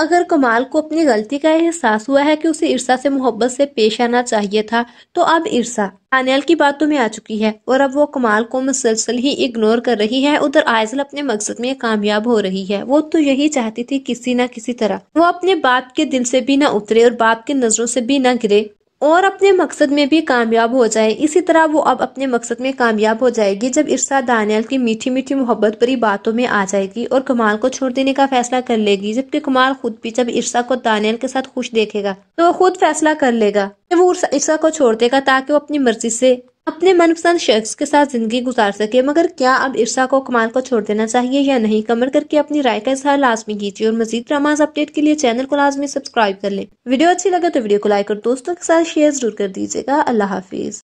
अगर कमाल को अपनी गलती का एहसास हुआ है कि उसे ईर्षा से मोहब्बत से पेश आना चाहिए था तो अब ईर्षा दानियल की बातों तो में आ चुकी है और अब वो कमाल को मुसलसल ही इग्नोर कर रही है उधर आयजल अपने मकसद में कामयाब हो रही है वो तो यही चाहती थी किसी न किसी तरह वो अपने बाप के दिल से भी न उतरे और बाप की नजरों से भी न गिरे और अपने मकसद में भी कामयाब हो जाए इसी तरह वो अब अपने मकसद में कामयाब हो जाएगी जब इरशा दानियाल की मीठी मीठी मोहब्बत भरी बातों में आ जाएगी और कमाल को छोड़ देने का फैसला कर लेगी जबकि कमाल खुद भी जब इरशा को दानियल के साथ खुश देखेगा तो वो खुद फैसला कर लेगा वो इरशा को छोड़ देगा ताकि वो अपनी मर्जी से अपने मनपसंद शख्स के साथ जिंदगी गुजार सके मगर क्या अब इर्सा को कमाल को छोड़ देना चाहिए या नहीं कमेंट करके अपनी राय का इजहार लाजमी कीजिए और मजीद ड्रामाज अपडेट के लिए चैनल को लाजमी सब्सक्राइब कर लें वीडियो अच्छी लगे तो वीडियो को लाइक और दोस्तों के साथ शेयर जरूर कर दीजिएगा अल्लाह हाफिज